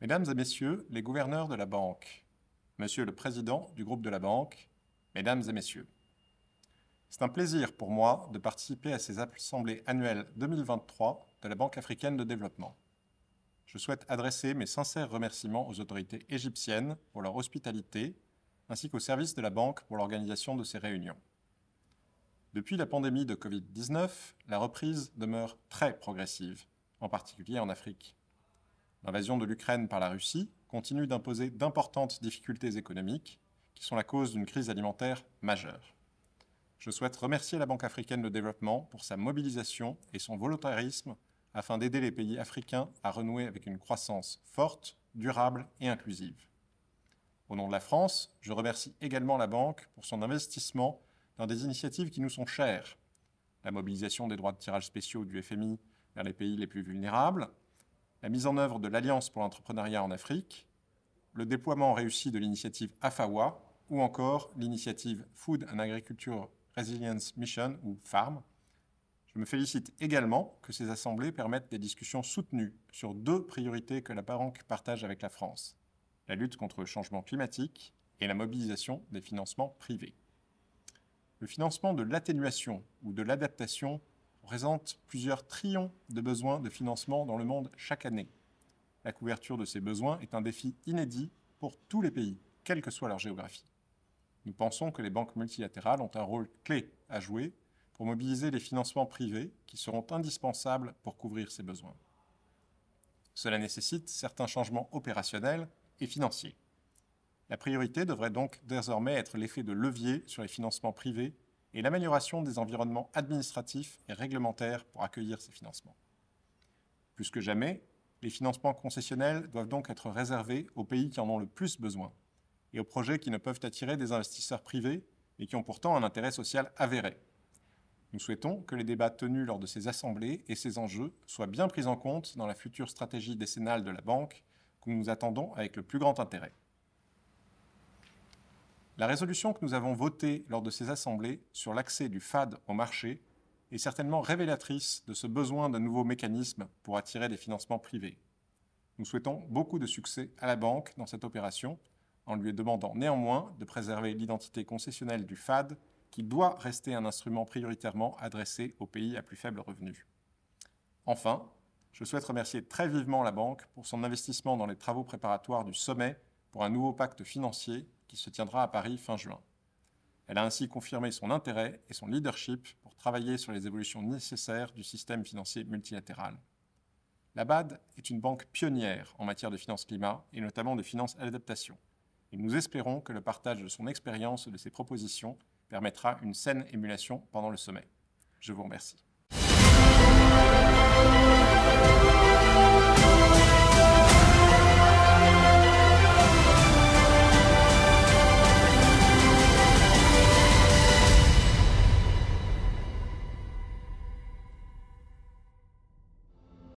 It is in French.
Mesdames et Messieurs les gouverneurs de la banque, Monsieur le Président du groupe de la banque, Mesdames et Messieurs, c'est un plaisir pour moi de participer à ces assemblées annuelles 2023 de la Banque africaine de développement. Je souhaite adresser mes sincères remerciements aux autorités égyptiennes pour leur hospitalité, ainsi qu'aux services de la banque pour l'organisation de ces réunions. Depuis la pandémie de Covid-19, la reprise demeure très progressive, en particulier en Afrique. L'invasion de l'Ukraine par la Russie continue d'imposer d'importantes difficultés économiques qui sont la cause d'une crise alimentaire majeure. Je souhaite remercier la Banque africaine de développement pour sa mobilisation et son volontarisme afin d'aider les pays africains à renouer avec une croissance forte, durable et inclusive. Au nom de la France, je remercie également la Banque pour son investissement dans des initiatives qui nous sont chères. La mobilisation des droits de tirage spéciaux du FMI vers les pays les plus vulnérables, la mise en œuvre de l'Alliance pour l'entrepreneuriat en Afrique, le déploiement réussi de l'initiative AFAWA ou encore l'initiative Food and Agriculture Resilience Mission ou FARM. Je me félicite également que ces assemblées permettent des discussions soutenues sur deux priorités que la banque partage avec la France, la lutte contre le changement climatique et la mobilisation des financements privés. Le financement de l'atténuation ou de l'adaptation présente plusieurs trillions de besoins de financement dans le monde chaque année. La couverture de ces besoins est un défi inédit pour tous les pays, quelle que soit leur géographie. Nous pensons que les banques multilatérales ont un rôle clé à jouer pour mobiliser les financements privés qui seront indispensables pour couvrir ces besoins. Cela nécessite certains changements opérationnels et financiers. La priorité devrait donc désormais être l'effet de levier sur les financements privés et l'amélioration des environnements administratifs et réglementaires pour accueillir ces financements. Plus que jamais, les financements concessionnels doivent donc être réservés aux pays qui en ont le plus besoin et aux projets qui ne peuvent attirer des investisseurs privés et qui ont pourtant un intérêt social avéré. Nous souhaitons que les débats tenus lors de ces assemblées et ces enjeux soient bien pris en compte dans la future stratégie décennale de la banque que nous attendons avec le plus grand intérêt. La résolution que nous avons votée lors de ces assemblées sur l'accès du FAD au marché est certainement révélatrice de ce besoin d'un nouveau mécanisme pour attirer des financements privés. Nous souhaitons beaucoup de succès à la banque dans cette opération, en lui demandant néanmoins de préserver l'identité concessionnelle du FAD, qui doit rester un instrument prioritairement adressé aux pays à plus faible revenu. Enfin, je souhaite remercier très vivement la banque pour son investissement dans les travaux préparatoires du sommet un nouveau pacte financier qui se tiendra à Paris fin juin. Elle a ainsi confirmé son intérêt et son leadership pour travailler sur les évolutions nécessaires du système financier multilatéral. La BAD est une banque pionnière en matière de finances climat et notamment de finances à l'adaptation. Et nous espérons que le partage de son expérience et de ses propositions permettra une saine émulation pendant le sommet. Je vous remercie.